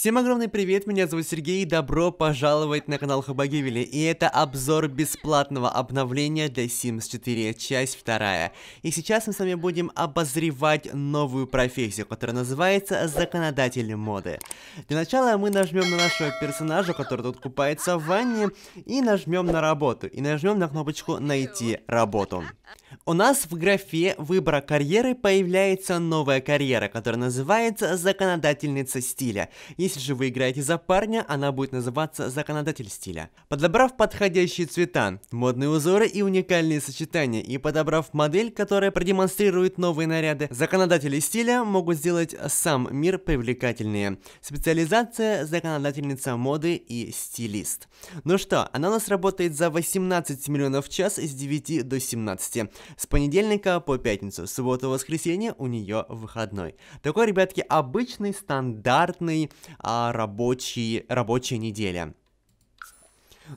Всем огромный привет, меня зовут Сергей, и добро пожаловать на канал Хабагивели, и это обзор бесплатного обновления для Sims 4, часть 2. И сейчас мы с вами будем обозревать новую профессию, которая называется законодатель моды. Для начала мы нажмем на нашего персонажа, который тут купается в ванне, и нажмем на работу, и нажмем на кнопочку «Найти работу». У нас в графе выбора карьеры появляется новая карьера, которая называется «Законодательница стиля». Если же вы играете за парня, она будет называться «Законодатель стиля». Подобрав подходящие цвета, модные узоры и уникальные сочетания, и подобрав модель, которая продемонстрирует новые наряды, законодатели стиля могут сделать сам мир привлекательнее. Специализация – законодательница моды и стилист. Ну что, она у нас работает за 18 миллионов в час с 9 до 17. С понедельника по пятницу, суббота-воскресенье у нее выходной. Такой, ребятки, обычный стандартный а, рабочий, рабочая неделя.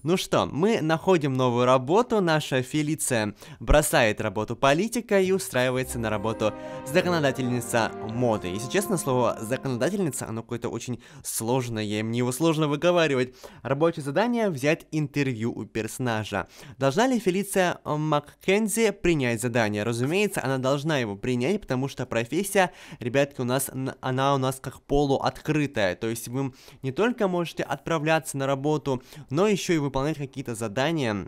Ну что, мы находим новую работу, наша Фелиция бросает работу политика и устраивается на работу законодательница моды. Если честно, слово законодательница, оно какое-то очень сложное, мне его сложно выговаривать. Рабочее задание — взять интервью у персонажа. Должна ли Фелиция Маккензи принять задание? Разумеется, она должна его принять, потому что профессия, ребятки, у нас, она у нас как полуоткрытая, то есть вы не только можете отправляться на работу, но еще и выполнять какие-то задания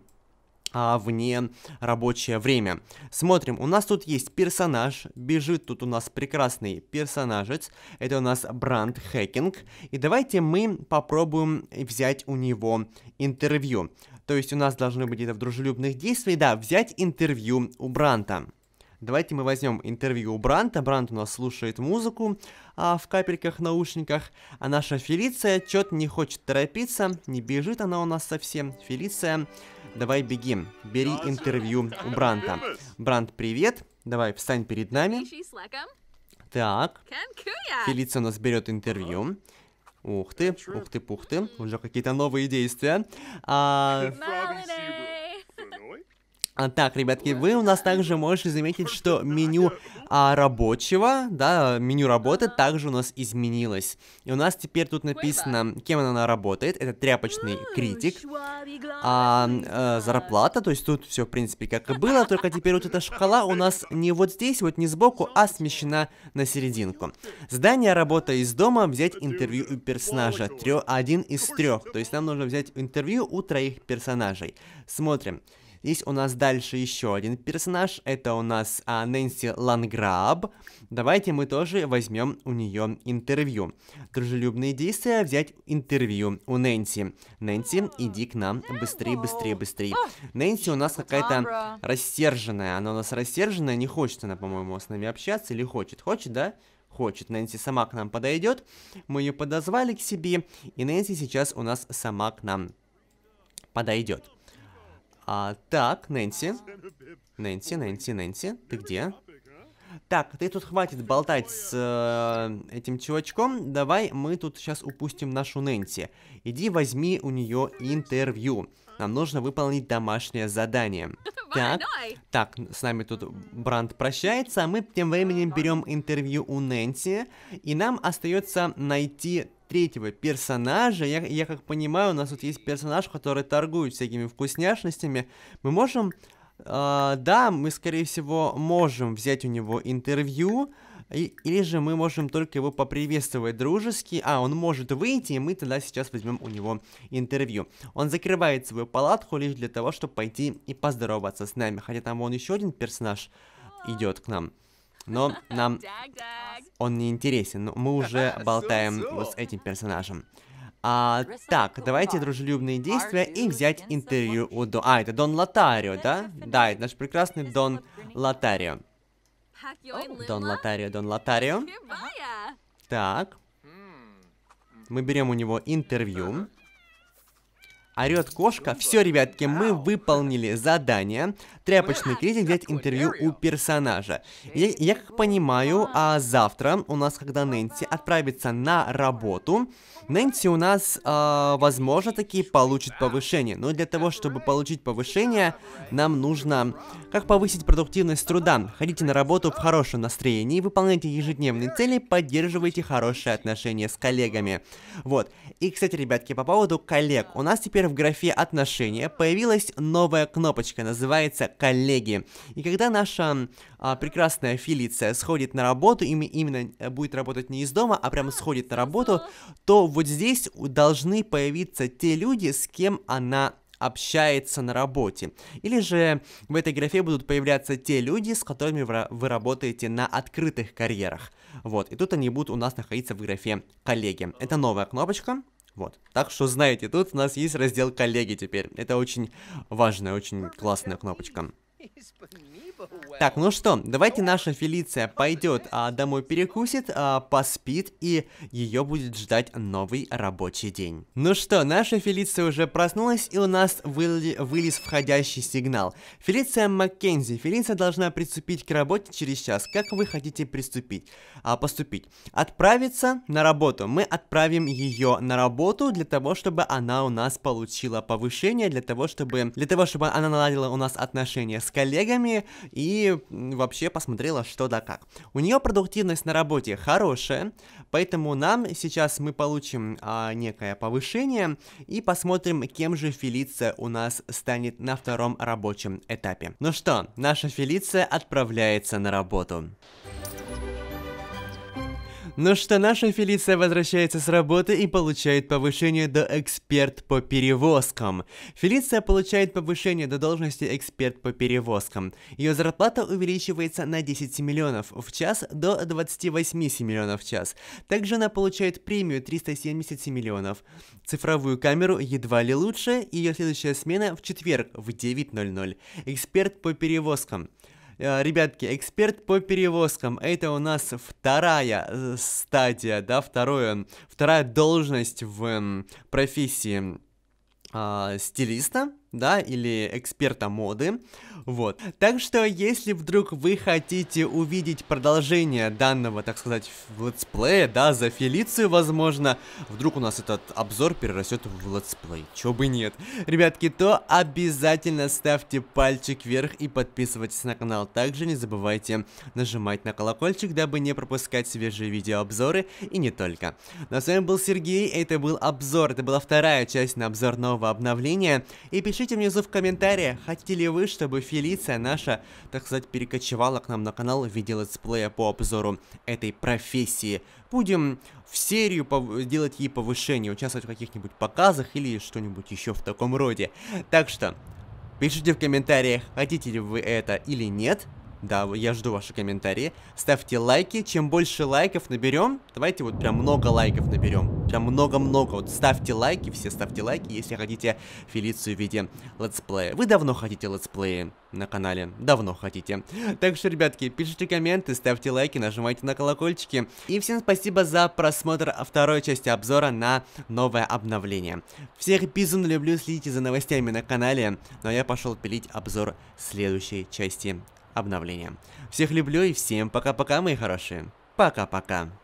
а, вне рабочее время. Смотрим, у нас тут есть персонаж, бежит тут у нас прекрасный персонажец, это у нас Бранд Хекинг, и давайте мы попробуем взять у него интервью. То есть у нас должны быть это в дружелюбных действиях, да, взять интервью у Бранта. Давайте мы возьмем интервью у Бранта. Брант у нас слушает музыку а, в капельках, наушниках. А наша Фелиция чет не хочет торопиться. Не бежит она у нас совсем. Фелиция, давай беги. Бери интервью у Бранта. Брант, привет. Давай, встань перед нами. Um, так. Фелиция у нас берет интервью. Ух ты, ух ты, пух ты. Уже какие-то новые действия. А... А, так, ребятки, вы у нас также можете заметить, что меню а, рабочего, да, меню работы также у нас изменилось. И у нас теперь тут написано, кем она работает. Это тряпочный критик. А, а зарплата, то есть тут все, в принципе, как и было, только теперь вот эта шкала у нас не вот здесь, вот не сбоку, а смещена на серединку. Здание работа из дома, взять интервью у персонажа. Трё, один из трех. То есть нам нужно взять интервью у троих персонажей. Смотрим. Здесь у нас дальше еще один персонаж, это у нас а, Нэнси Ланграб. Давайте мы тоже возьмем у нее интервью. Дружелюбные действия, взять интервью у Нэнси. Нэнси, иди к нам, быстрее, быстрее, быстрее. Нэнси у нас какая-то рассерженная, она у нас рассерженная, не хочет она, по-моему, с нами общаться или хочет? Хочет, да? хочет. Нэнси сама к нам подойдет. Мы ее подозвали к себе, и Нэнси сейчас у нас сама к нам подойдет. А, так, Нэнси. Нэнси, Нэнси, Нэнси, ты где? Так, ты тут хватит болтать с э, этим чувачком. Давай мы тут сейчас упустим нашу Нэнси. Иди возьми у нее интервью нам нужно выполнить домашнее задание. Так, так, с нами тут Бранд прощается, а мы тем временем берем интервью у Нэнси, и нам остается найти третьего персонажа. Я, я как понимаю, у нас тут есть персонаж, который торгует всякими вкусняшностями. Мы можем... Э, да, мы, скорее всего, можем взять у него интервью, или же мы можем только его поприветствовать дружески. А, он может выйти, и мы тогда сейчас возьмем у него интервью. Он закрывает свою палатку лишь для того, чтобы пойти и поздороваться с нами. Хотя там он еще один персонаж идет к нам. Но нам он не интересен. Мы уже болтаем вот с этим персонажем. А, так, давайте дружелюбные действия и взять интервью у Дон... А, это Дон Лотарио, да? Да, это наш прекрасный Дон Лотарио. Дон Лотарио, Дон Лотарио. Так. Мы берем у него интервью. Орет кошка. Все, ребятки, мы выполнили задание. Тряпочный критик взять интервью у персонажа. Я, я как понимаю, а завтра у нас, когда Нэнси отправится на работу, Нэнси у нас, э, возможно, таки получит повышение. Но для того, чтобы получить повышение, нам нужно как повысить продуктивность труда. Ходите на работу в хорошем настроении, выполняйте ежедневные цели, поддерживайте хорошие отношения с коллегами. Вот. И, кстати, ребятки, по поводу коллег. У нас теперь Например, в графе «Отношения» появилась новая кнопочка, называется «Коллеги». И когда наша а, прекрасная Фелиция сходит на работу, и именно э, будет работать не из дома, а прямо сходит на работу, то вот здесь должны появиться те люди, с кем она общается на работе. Или же в этой графе будут появляться те люди, с которыми вы работаете на открытых карьерах. Вот, и тут они будут у нас находиться в графе «Коллеги». Это новая кнопочка, вот. Так что знаете, тут у нас есть раздел коллеги теперь. Это очень важная, очень классная кнопочка. Так, ну что, давайте наша Фелиция пойдет а, домой перекусит, а, поспит, и ее будет ждать новый рабочий день. Ну что, наша Фелиция уже проснулась, и у нас выли... вылез входящий сигнал. Фелиция Маккензи. Фелиция должна приступить к работе через час. Как вы хотите приступить? А, поступить? Отправиться на работу. Мы отправим ее на работу для того, чтобы она у нас получила повышение, для того, чтобы, для того, чтобы она наладила у нас отношения с коллегами, и вообще посмотрела, что да как. У нее продуктивность на работе хорошая, поэтому нам сейчас мы получим а, некое повышение и посмотрим, кем же Фелиция у нас станет на втором рабочем этапе. Ну что, наша Фелиция отправляется на работу. Ну что, наша Фелиция возвращается с работы и получает повышение до эксперт по перевозкам. Фелиция получает повышение до должности эксперт по перевозкам. Ее зарплата увеличивается на 10 миллионов в час до 28 миллионов в час. Также она получает премию 370 миллионов. Цифровую камеру едва ли лучше, ее следующая смена в четверг в 9.00. Эксперт по перевозкам. Э, ребятки, эксперт по перевозкам, это у нас вторая э, стадия, да, второе, вторая должность в профессии э, стилиста да, или эксперта моды, вот. Так что, если вдруг вы хотите увидеть продолжение данного, так сказать, летсплея, да, за Фелицию, возможно, вдруг у нас этот обзор перерастет в летсплей, чё бы нет. Ребятки, то обязательно ставьте пальчик вверх и подписывайтесь на канал. Также не забывайте нажимать на колокольчик, дабы не пропускать свежие видеообзоры и не только. на с вами был Сергей, это был обзор, это была вторая часть на обзор нового обновления, и пишите Напишите внизу в комментариях, хотели ли вы, чтобы Фелиция наша, так сказать, перекочевала к нам на канал в виде летсплея по обзору этой профессии. Будем в серию делать ей повышение, участвовать в каких-нибудь показах или что-нибудь еще в таком роде. Так что, пишите в комментариях, хотите ли вы это или нет. Да, я жду ваши комментарии. Ставьте лайки. Чем больше лайков наберем, давайте вот прям много лайков наберем. Прям много-много. Вот ставьте лайки, все ставьте лайки, если хотите Фелицию в виде летсплея. Вы давно хотите летсплея на канале. Давно хотите. Так что, ребятки, пишите комменты, ставьте лайки, нажимайте на колокольчики. И всем спасибо за просмотр второй части обзора на новое обновление. Всех безумно люблю, следите за новостями на канале. Ну а я пошел пилить обзор следующей части обновления. Всех люблю и всем пока-пока, мои хорошие. Пока-пока.